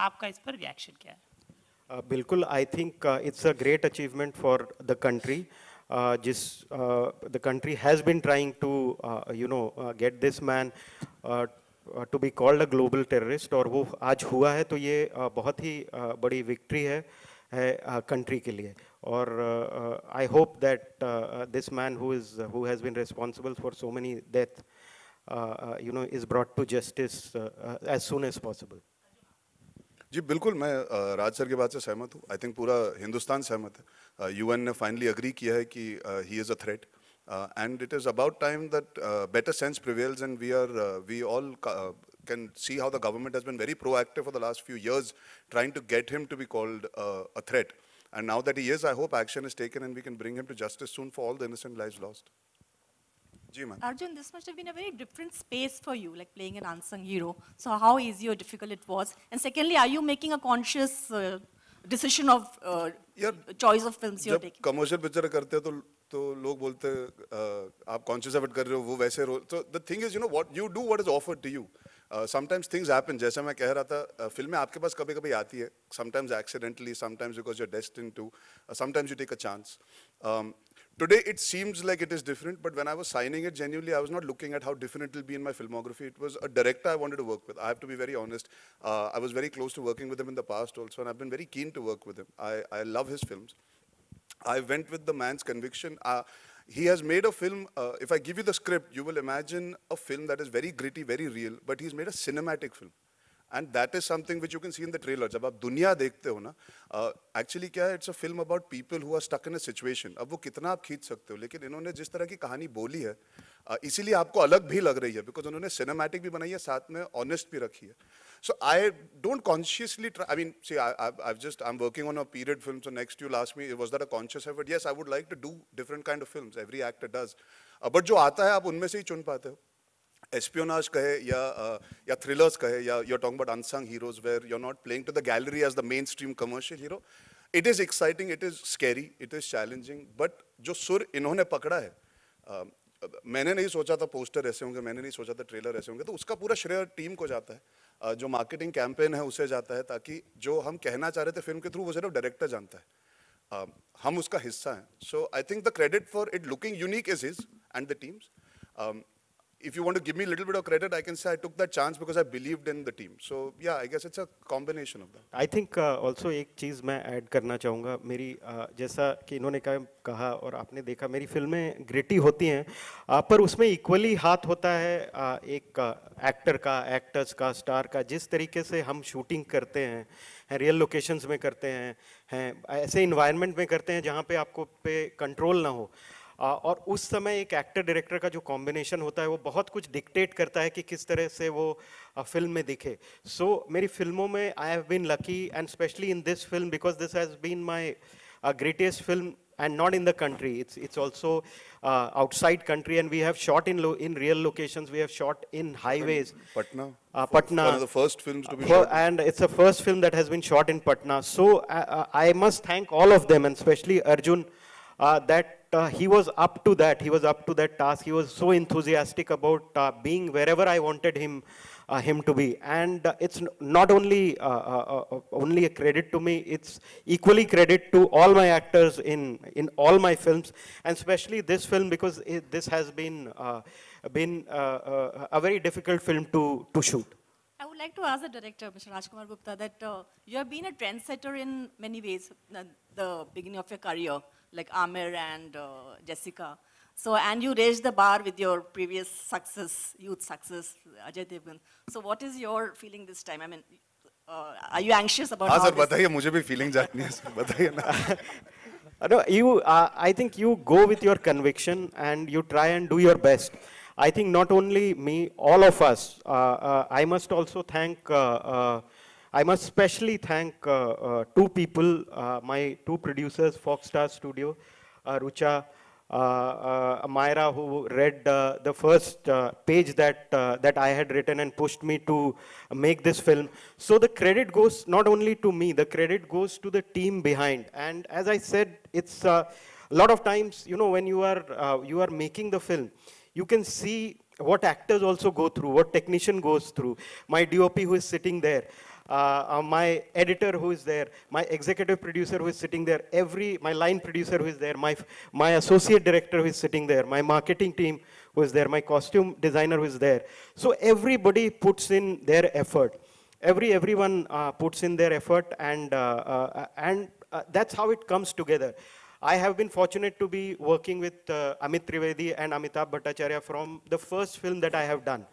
आपका इस पर रिएक्शन क्या है uh, बिल्कुल I think it's a great achievement for the country Uh, uh, the country has been trying to uh, you know get this man to be called a global terrorist or wo aaj hua hai to ye uh, bahut hi victory hai hai country ke or i hope that this man who has been responsible for so many deaths, is brought to justice as soon as possible जी बिल्कुल मैं राज sir की बात से सहमत हूँ I think पूरा हिंदुस्तान सहमत है यूएन ने फाइनली अग्री किया है कि he is a threat and it is about time that better sense prevails and we are we can see how the government has been very proactive for the last few years, trying to get him to be called a threat. And now that he is, I hope action is taken and we can bring him to justice soon for all the innocent lives lost. Arjun, this must have been a very different space for you, like playing an unsung hero. So how easy or difficult it was? And secondly, are you making a conscious uh, decision of uh, yeah, choice of films you're taking? commercial picture करते to तो लोग बोलते आप conscious effort it." रहे हो वो the thing is you know what you do what is offered to you. Sometimes things happen, जैसे मैं कह रहा था फिल्में आपके पास कभी कभी आती है sometimes accidentally sometimes you you are destined sometimes you take a chance. Um, Today it seems like it is different, but when I was signing it, genuinely I was not looking at how different it will be in my filmography. It was a director I wanted to work with. I have to be very honest. Uh, I was very close to working with him in the past also, and I've been very keen to work with him. I, I love his films. I went with the man's conviction. Uh, he has made a film, uh, if I give you the script, you will imagine a film that is very gritty, very real, but he's made a cinematic film. And that is something which you can see in the trailer जब आप दुनिया देखते हो ना actually uh, क्या है it's a film about people who are stuck in a situation अब वो कितना आप खींच सकते हो लेकिन इन्होंने जिस तरह की कहानी बोली है uh, इसीलिए आपको अलग भी लग रही है बिकॉज उन्होंने सिनेमैटिक भी बनाई है साथ में ऑनेस्ट भी रखी है so I don't consciously I mean see I just I am working on a period film so next you last me was that a conscious but yes I would like to do different kind of film every actor does but जो आता है आप उनमें से ही चुन पाते हो espionage kahe ya uh, ya thrillers kahe ya you're talking about unsung heroes where you're not playing to the gallery as the mainstream commercial hero it is exciting it is scary it is challenging but jo sur इन्होंने पकड़ा है uh, मैंने नहीं सोचा था poster ऐसे होंगे मैंने नहीं सोचा था ट्रेलर ऐसे होंगे तो उसका पूरा श्रेय टीम को जाता है uh, जो मार्केटिंग कैंपेन है उसे जाता है ताकि जो हम कहना चाह रहे थे फिल्म के थ्रू वो सिर्फ डायरेक्टर जानता है uh, हम उसका हिस्सा हैं so I think the credit for it looking unique is his and the teams if you want to give me a little bit of credit, I can say I took that chance because I believed in the team. So yeah, I guess it's a combination of that. I think uh, also एक चीज़ मैं add करना चाहूँगा मेरी uh, जैसा कि इन्होंने कहा कहा और आपने देखा मेरी फिल्में gritty होती हैं uh, पर उसमें equally हाथ होता है uh, एक एक्टर uh, का एक्टर्स का स्टार का जिस तरीके से हम शूटिंग करते हैं हैं रियल लोकेशंस में करते हैं हैं ऐसे इन्वायरमेंट में करते हैं जहाँ पे आपको पे कंट्रोल ना हो uh, और उस समय एक एक्टर डायरेक्टर का जो कॉम्बिनेशन होता है वो बहुत कुछ डिक्टेट करता है कि किस तरह से वो फिल्म में दिखे सो मेरी फिल्मों में I have been lucky and specially in this film because this has been my greatest film and not in the country it's it's also outside country and we have shot in in real location we have shot in highways Patna and it's a first film that has been shot in Patna so I must thank all of them and specially Arjun that uh, he was up to that. He was up to that task. He was so enthusiastic about uh, being wherever I wanted him, uh, him to be. And uh, it's not only uh, uh, only a credit to me. It's equally credit to all my actors in in all my films, and especially this film because it, this has been been a very difficult film to to shoot. I would like to ask the director, Mr. Rajkumar Gupta, that you have been a trendsetter in many ways the beginning of your career like Amir and uh, Jessica. So, and you raised the bar with your previous success, youth success, Ajay Devgan. So, what is your feeling this time? I mean, uh, are you anxious about? हाँ sir बताइए मुझे भी feeling No, you. Uh, I think you go with your conviction and you try and do your best. I think not only me, all of us. Uh, uh I must also thank. Uh, uh, I must specially thank uh, uh, two people, uh, my two producers, Foxstar Studio, Rucha, uh, Myra, who read the first page that, that I had written and pushed me to make this film. So the credit goes not only to me, the credit goes to the team behind. And as I said, it's a lot of times, you know, when you are, you are making the film, you can see what actors also go through, what technician goes through. My DOP who is sitting there, uh, uh, my editor who is there, my executive producer who is sitting there, every, my line producer who is there, my, my associate director who is sitting there, my marketing team who is there, my costume designer who is there. So everybody puts in their effort. Every, everyone uh, puts in their effort and, uh, uh, and that's how it comes together. I have been fortunate to be working with uh, Amit Trivedi and Amitabh Bhattacharya from the first film that I have done.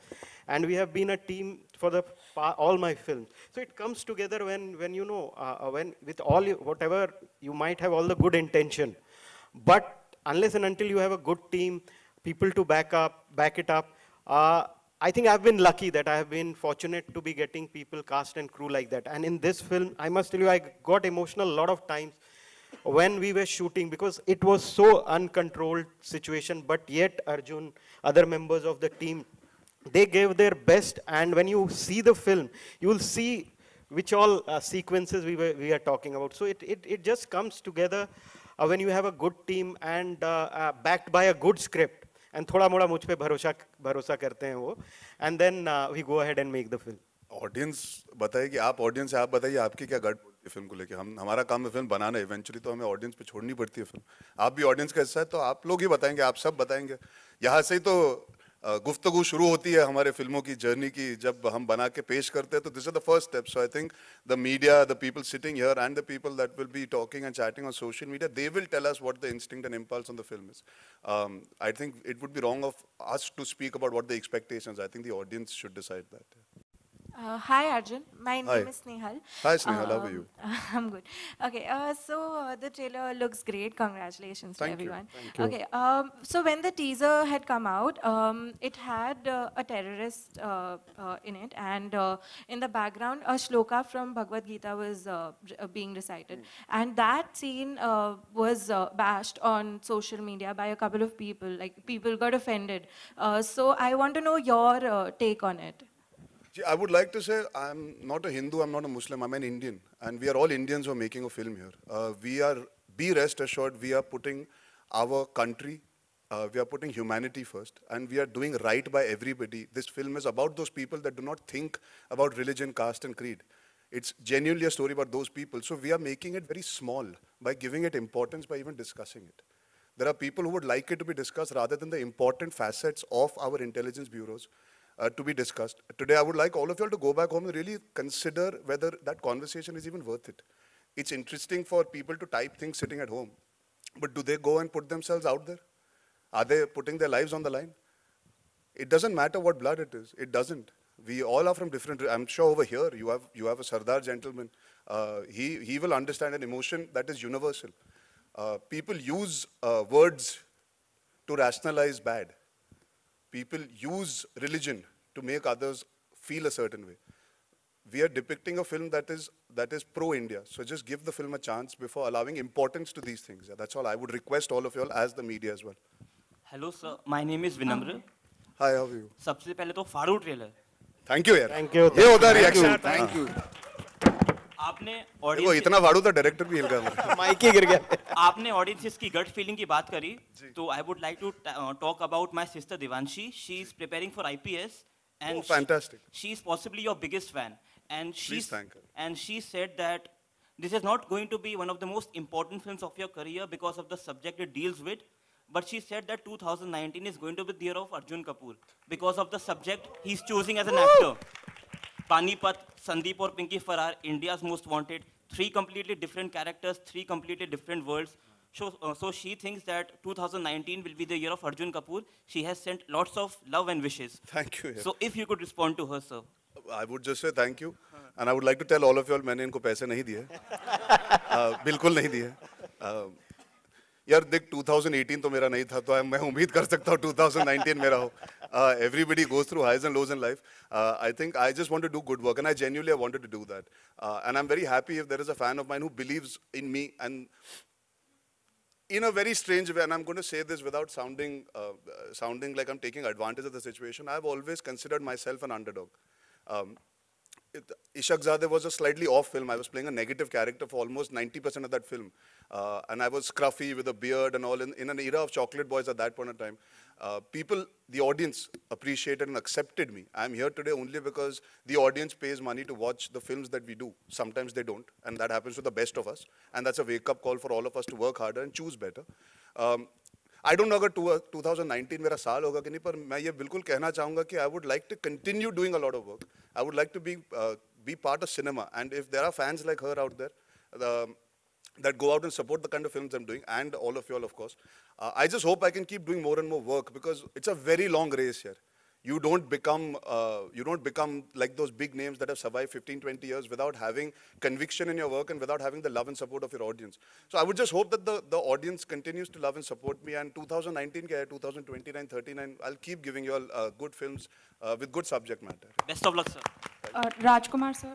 And we have been a team for the all my films. So it comes together when, when you know, uh, uh when with all whatever you might have all the good intention, but unless and until you have a good team, people to back up, back it up. Uh, I think I've been lucky that I have been fortunate to be getting people, cast and crew like that. And in this film, I must tell you, I got emotional a lot of times when we were shooting because it was so uncontrolled situation, but yet Arjun, other members of the team they gave their best and when you see the film, you will see which all uh, sequences we, were, we are talking about. So it, it, it just comes together uh, when you have a good team and uh, uh, backed by a good script. And thoda moda mujh pe bharosa, bharosa karte hain wo. And then uh, we go ahead and make the film. Audience बताइए कि आप audience आप बताइए आपकी क्या गट बोलती है film को लेके हम हमारा काम है फिल्म बनाना इवेंचुअली तो हमें ऑडियंस पे छोड़नी पड़ती है फिल्म आप भी ऑडियंस का हिस्सा है तो आप लोग ही बताएंगे आप सब बताएंगे यहाँ से ही तो गुफ्तु शुरू होती है हमारे फिल्मों की जर्नी की जब हम बना के पेश करते हैं तो this is the first step so I think the media the people sitting here and the people that will be talking and chatting on social media they will tell us what the instinct and impulse on the film is I think it would be wrong of us to speak about what the expectations I think the audience should decide that Uh, hi Arjun, my hi. name is Snehal. Hi Snehal, uh, how are um, you? I'm good. Okay, uh, so uh, the trailer looks great. Congratulations Thank to everyone. You. Thank you. Okay, um, so when the teaser had come out, um, it had uh, a terrorist uh, in it, and in the background, a shloka from Bhagavad Gita was being recited, mm. and that scene was bashed on social media by a couple of people. Like people got offended. so I want to know your take on it. I would like to say I'm not a Hindu, I'm not a Muslim, I'm an Indian. And we are all Indians who are making a film here. Uh, we are, be rest assured, we are putting our country, uh, we are putting humanity first, and we are doing right by everybody. This film is about those people that do not think about religion, caste, and creed. It's genuinely a story about those people. So we are making it very small by giving it importance, by even discussing it. There are people who would like it to be discussed rather than the important facets of our intelligence bureaus uh, to be discussed. Today, I would like all of you all to go back home and really consider whether that conversation is even worth it. It's interesting for people to type things sitting at home, but do they go and put themselves out there? Are they putting their lives on the line? It doesn't matter what blood it is. It doesn't. We all are from different. I'm sure over here you have you have a Sardar gentleman. Uh, he he will understand an emotion that is universal. Uh, people use uh, words to rationalize bad people use religion to make others feel a certain way. We are depicting a film that is, that is pro-India. So just give the film a chance before allowing importance to these things. Yeah, that's all. I would request all of you all as the media as well. Hello, sir. My name is Vinamra. Hi, how are you? सबसे पहले तो फाड़ू trailer Thank you, यार thank you ये होता reaction Thank you. आपने वो इतना फाड़ू था डायरेक्टर भी हिलका माइक ही गिर गया आपने ऑडियंस की गट फीलिंग की बात करी तो I would like to talk about my sister Divanshi she is preparing for IPS and oh, fantastic. She, is possibly your biggest fan, and she and she said that this is not going to be one of the most important films of your career because of the subject it deals with. But she said that 2019 is going to be the year of Arjun Kapoor because of the subject he's choosing as an Woo! actor. Panipat, Sandeep or Pinky Farrar, India's Most Wanted, three completely different characters, three completely different worlds. So, uh, so she thinks that 2019 will be the year of Arjun Kapoor. She has sent lots of love and wishes. Thank you. Yeah. So if you could respond to her, sir. I would just say thank you. And I would like to tell all of you all, मैंने इनको पैसे नहीं दिए बिल्कुल नहीं दिए यार देख 2018 तो मेरा नहीं था तो मैं उम्मीद कर सकता हूँ 2019 मेरा हो everybody goes through highs and lows in life I think I just want to do good work and I genuinely I want to do that and I am very happy if there is a fan of mine who believe in me and in a very strange way and I am gonna say this without sounding sounding like I am taking advantage of the situation I have always considered myself an under it, Ishak Zadeh was a slightly off film. I was playing a negative character for almost 90% of that film. Uh, and I was scruffy with a beard and all in, in, an era of chocolate boys at that point in time. Uh, people, the audience appreciated and accepted me. I'm here today only because the audience pays money to watch the films that we do. Sometimes they don't, and that happens to the best of us. And that's a wake-up call for all of us to work harder and choose better. Um, I don't know अगर two thousand nineteen मेरा साल होगा कि नहीं पर मैं ये बिल्कुल कहना चाहूंगा कि I would like to continue doing a lot of work I would like to be be part of cinema and if there are fans like her out there that go out and support the kind of film I doing and all of you all of I just hope I can keep doing more and more work because it's a very long race यर you don't become uh, you don't become like those big names that have survived 15 20 years without having conviction in your work and without having the love and support of your audience so i would just hope that the, the audience continues to love and support me and 2019 2029 39 i'll keep giving you all uh, good films uh, with good subject matter best of luck sir uh, rajkumar sir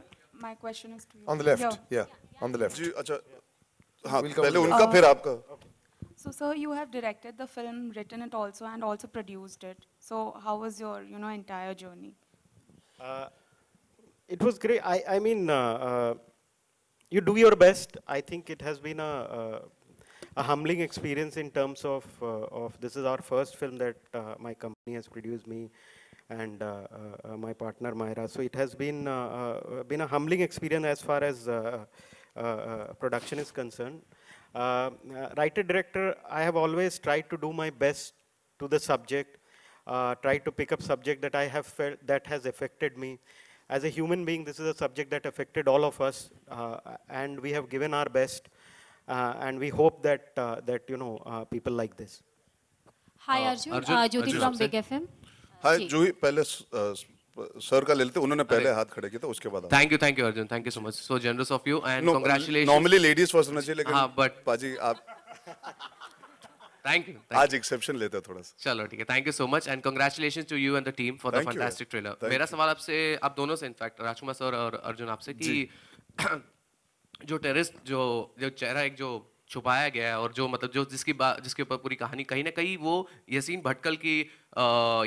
my question is to you on the left yeah, yeah. yeah. on the left ji acha ha pehle unka phir aapka so sir you have directed the film written it also and also produced it so how was your, you know, entire journey? Uh, it was great. I, I mean, uh, uh, you do your best. I think it has been a, uh, a humbling experience in terms of, uh, of this is our first film that uh, my company has produced me and my partner Myra. So it has been, been a humbling experience as far as production is concerned. writer-director, I have always tried to do my best to the subject uh, try to pick up subject that I have felt that has affected me. As a human being, this is a subject that affected all of us, uh, and we have given our best, uh, and we hope that uh, that you know uh, people like this. Hi Arjun, Arjun, Arjun, Arjun from Big FM. Hi Juhi, पहले sir का ले लेते उन्होंने पहले हाथ खड़े किए थे उसके बाद thank you thank you Arjun thank you so much so generous of you and congratulation normally ladies first होना चाहिए लेकिन हां बट पाजी आप थैंक यू आज एक्सेप्शन लेते हैं थोड़ा सा चलो ठीक है thank you so much and congratulation to you and the team for the fantastic trailer मेरा सवाल आपसे आप दोनों से इनफैक्ट राजकुमार सर और अर्जुन आपसे कि जो टेररिस्ट जो जो चेहरा एक जो छुपाया गया है और जो मतलब जो जिसकी बात जिसके ऊपर पूरी कहानी कहीं ना कहीं वो यसीन भटकल की आ,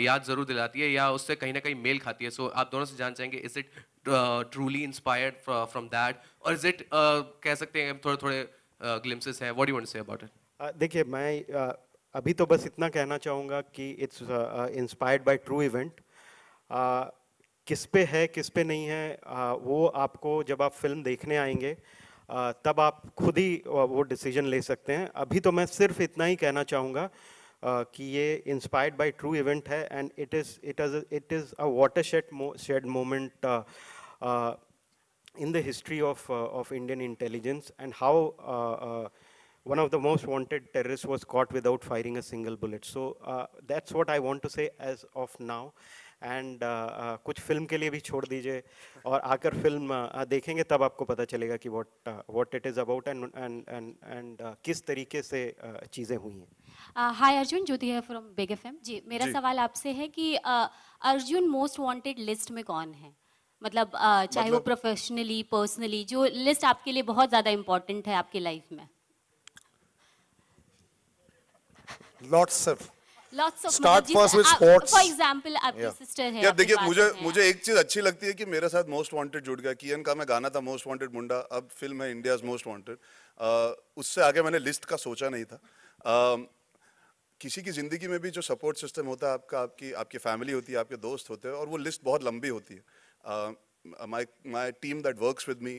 याद जरूर दिलाती है या उससे कहीं ना कहीं मेल खाती है सो so, आप दोनों से जान चाहेंगे is it truly inspired from that और इज इट कह सकते हैं थोड़े थोड़े ग्लिम्सेस हैं what you want to say about it देखिए मैं अभी तो बस इतना कहना चाहूँगा कि it's inspired by true event किस पे है किस पे नहीं है uh, वो आपको जब आप फिल्म देखने आएंगे uh, तब आप खुद ही वो डिसीजन ले सकते हैं अभी तो मैं सिर्फ इतना ही कहना चाहूँगा uh, कि ये इंस्पायर्ड बाय ट्रू इवेंट है and it is it is it is a watershed shed moment in the history of of Indian intelligence and how one of the most wanted terrorists was caught without firing a single bullet. So uh, that's what I want to say as of now. And uh, uh, कुछ फिल्म के लिए भी छोड़ दीजिए और आकर film uh, uh, देखेंगे तब आपको पता चलेगा कि what what it is about and and किस तरीके से uh, चीज़ें हुई हैं हाय uh, अर्जुन ज्योति है फ्रॉम बेग एफ जी मेरा जी. सवाल आपसे है कि uh, Arjun most wanted list में कौन है मतलब uh, चाहे मतलब? वो प्रोफेशनली पर्सनली जो लिस्ट आपके लिए बहुत ज़्यादा इंपॉर्टेंट है आपके लाइफ में lots of Lots of Start मतलब first with sports. For example, आपकी yeah. sister है. यार देखिए मुझे मुझे एक चीज अच्छी लगती है कि मेरे साथ मोस्ट वांटेड जुड़ गया कियन का मैं गाना था मोस्ट वांटेड मुंडा अब फिल्म है इंडियाज मोस्ट वांटेड उससे आगे मैंने लिस्ट का सोचा नहीं था किसी की ज़िंदगी में भी जो सपोर्ट सिस्टम होता है आपका आपकी आपकी फैमिली होती है आपके दोस्त होते हैं और वो लिस्ट बहुत लंबी होती है my my team that works with me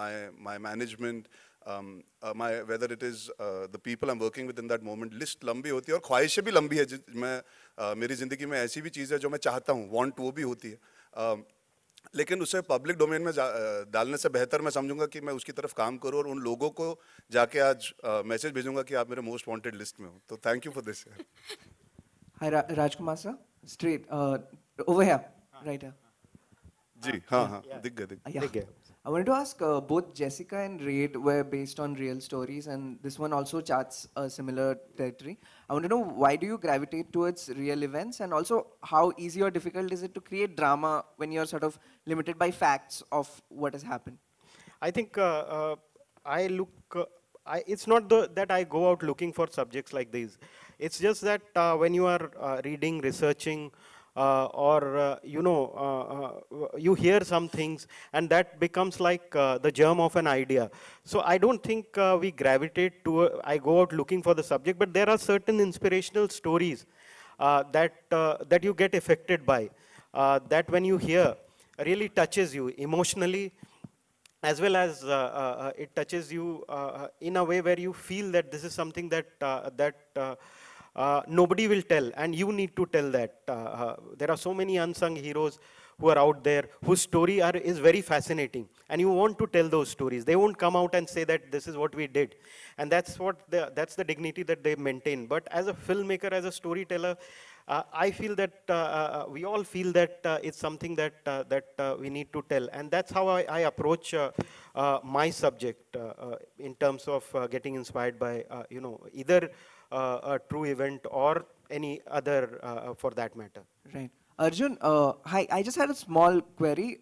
my my management um, uh, my whether it is uh, the people I'm working with in that moment list लंबी होती है और ख्वाहिशें भी लंबी है मैं मेरी ज़िंदगी में ऐसी भी चीज़ जो मैं चाहता हूँ वांट वो भी होती है लेकिन उसे पब्लिक डोमेन में डालने से बेहतर मैं समझूंगा कि मैं उसकी तरफ काम करूँ और उन लोगों को जाके आज मैसेज भेजूंगा कि आप मेरे मोस्ट वांटेड लिस्ट में हो तो thank you for this hi Rajkumar sir straight over right जी हाँ हाँ दिख गए दिख गए I wanted to ask uh, both Jessica and Raid were based on real stories, and this one also charts a similar territory. I want to know why do you gravitate towards real events, and also how easy or difficult is it to create drama when you're sort of limited by facts of what has happened? I think uh, uh, I look. Uh, I, it's not the, that I go out looking for subjects like these. It's just that uh, when you are uh, reading, researching, uh, or uh, you know uh, uh, you hear some things and that becomes like uh, the germ of an idea so i don't think uh, we gravitate to i go out looking for the subject but there are certain inspirational stories that that you get affected by that when you hear really touches you emotionally as well as it touches you in a way where you feel that this is something that that uh, nobody will tell, and you need to tell that. Uh, uh, there are so many unsung heroes who are out there, whose story are, is very fascinating. And you want to tell those stories. They won't come out and say that this is what we did. And that's, what the, that's the dignity that they maintain. But as a filmmaker, as a storyteller, uh, I feel that uh, uh, uh we all feel that uh, it's something that that we need to tell, and that's how I, I approach my subject in terms of getting inspired by you know either uh, a true event or any other uh, for that matter. Right. Arjun, uh, hi, I just had a small query.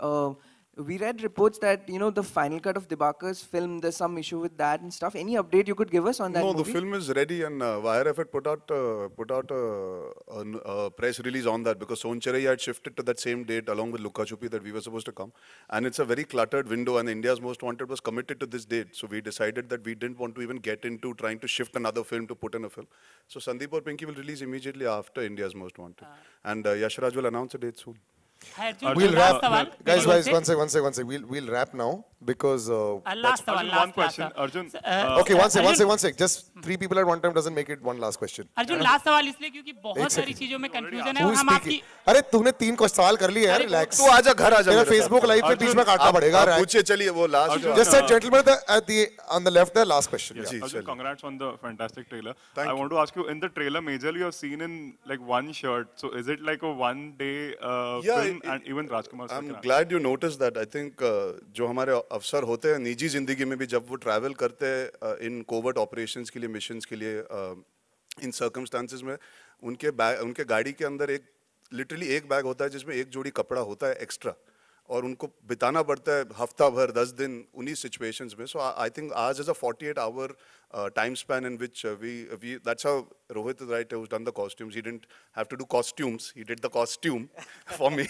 We read reports that, you know, the final cut of Dibakar's film, there's some issue with that and stuff. Any update you could give us on that No, movie? the film is ready and uh, YRF put out, uh, put out a, uh, a, a, press release on that because Soncharai had shifted to that same date along with Luka that we were supposed to come. And it's a very cluttered window and India's Most Wanted was committed to this date. So we decided that we didn't want to even get into trying to shift another film to put in a film. So Sandeep or Pinky will release immediately after India's Most Wanted. Uh. And uh, Yashraj will announce a date soon. we'll wrap, uh, guys, guys, one sec, one sec, one sec. We'll we'll wrap now because. Uh, uh, last one, last one question, Last Arjun. Uh, okay, one sec, one sec, one sec. Just three people at one time doesn't make it one last question. Arjun last सवाल इसलिए क्योंकि बहुत सारी चीजों में confusion है हम आपकी अरे तूने तीन को सवाल कर लिए यार रिलैक्स तू आजा घर आजा मेरा फेसबुक लाइव पे बीच में काटना पड़ेगा पूछिए चलिए वो last just sir gentleman at the on the left the last question जी congrats on the fantastic trailer i want to ask you in the trailer majorly you have seen in like one shirt so is it like a one day uh, yeah I'm glad you noticed that. I think uh, जो हमारे अफसर होते हैं निजी जिंदगी में भी जब वो ट्रैवल करते हैं इन कोवर्ट ऑपरेशंस के लिए मिशंस के लिए इन uh, सर्कमस्टांसिस में उनके बैग उनके गाड़ी के अंदर एक लिटरली एक बैग होता है जिसमें एक जोड़ी कपड़ा होता है एक्स्ट्रा और उनको बिताना पड़ता है हफ्ता भर दस दिन उन्हीं सिचुएशंस में सो आई थिंक आज is a eight hour time span in which we we that's how Rohit right has done the costumes he didn't have to do costumes he did the costume for me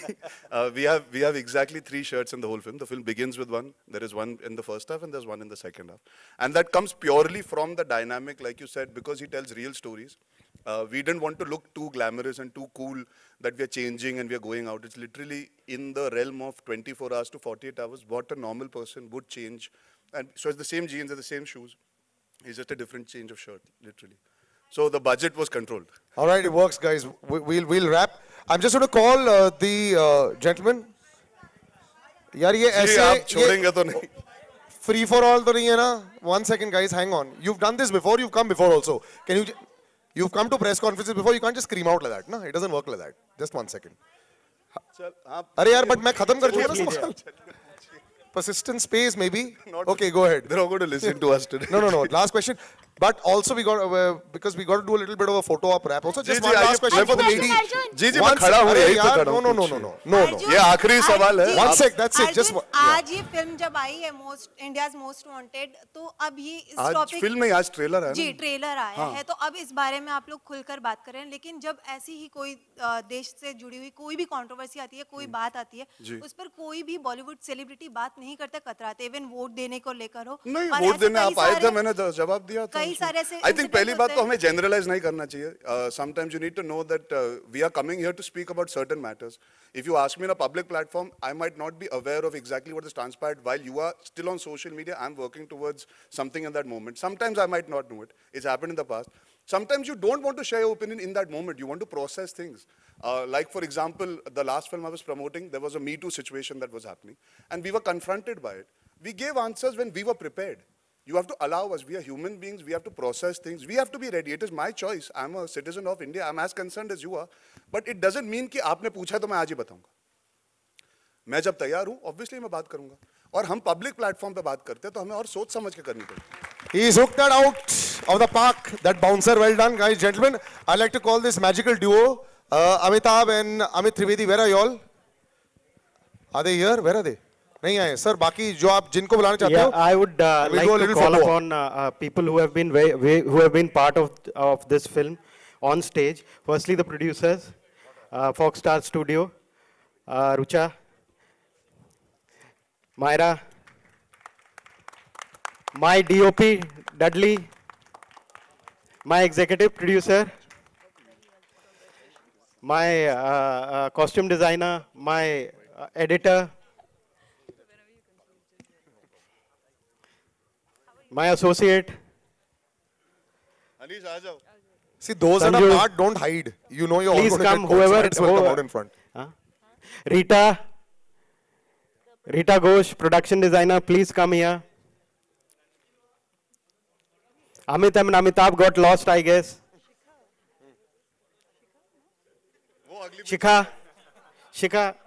we have we have exactly three shirts in the whole film the film begins with one there is one in the first half and there is one in the second half and that comes purely from the dynamic like you set because he tells real stories Uh, we didn't want to look too glamorous and too cool that we're changing and we're going out. It's literally in the realm of 24 hours to 48 hours what a normal person would change. And so it's the same jeans, and the same shoes. It's just a different change of shirt, literally. So the budget was controlled. All right, it works, guys. We, will we'll, we'll wrap. I'm just going to call uh, the uh, gentleman. यार ये ऐसे आप छोड़ेंगे तो नहीं free for all. तो नहीं है ना one second guys hang on you have done this before you come before also can You've come to press conferences before, you can't just scream out like that. No, it doesn't work like that. Just one second. अरे यार but मैं खत्म कर चुका ना सवाल persistent space maybe okay go ahead they're not going to listen to us today no no no last question But also we got uh, because we got to do a little bit of a photo up wrap. Also, just one last question for the lady. जी जी मैं खड़ा हूँ यही तो कर हूँ. No no no no no no. ये आखिरी सवाल है. One sec, that's it. Just आज ये फिल्म जब आई है most India's most wanted तो अब ये इस आज फिल्म नहीं आज ट्रेलर है. जी ट्रेलर आया है तो अब इस बारे में आप लोग खुलकर बात कर रहे हैं लेकिन जब ऐसी ही कोई देश से जुड़ी हुई कोई भी कंट्रोवर्सी आती है कोई बात आती है उस पर कोई भी बॉलीवुड सेलिब्रिटी बात नहीं करता कतराते इवन वोट देने को लेकर हो नहीं वोट देने आप आए थे मैंने जवाब दिया था I think पहली बात तो हमें generalize नहीं करना uh, Sometimes you need to know that uh, we are coming here to speak about certain matters. If you ask me in a public platform, I might not be aware of exactly what has transpired while you are still on social media. I'm working towards something in that moment. Sometimes I might not know it. It's happened in the past. Sometimes you don't want to share your opinion in that moment. You want to process things. Uh, like, for example, the last film I was promoting, there was a Me Too situation that was happening. And we were confronted by it. We gave answers when we were prepared. You have to allow us. We are human beings. We have to process things. We have to be ready. It is my choice. I am a citizen of India. I am as concerned as you are. But it doesn't mean कि आपने पूछा तो मैं आज ही बताऊंगा मैं जब तैयार हूं obviously मैं बात करूंगा और हम public platform पे बात करते हैं तो हमें और सोच समझ के करनी पड़ती He is hooked out of the park. That bouncer, well done, guys, gentlemen. I like to call this magical duo uh, Amitabh and Amit Trivedi. Where are you all? Are they here? Where are they? नहीं आए sir बाकी जो आप जिनको बुलाना चाहते हो I would like to call upon people who have been who have been part of of this film on stage firstly the producers Fox Star Studio Rucha Mayra my DOP Dudley my executive producer my costume designer my editor my associate Anish, aa jao. See, those Sanju. that are part don't hide. You know you're Please all going come, to get whoever will come out in front. Huh? Rita, Rita Ghosh, production designer, please come here. Amit and Amitabh got lost, I guess. Shikha, Shikha,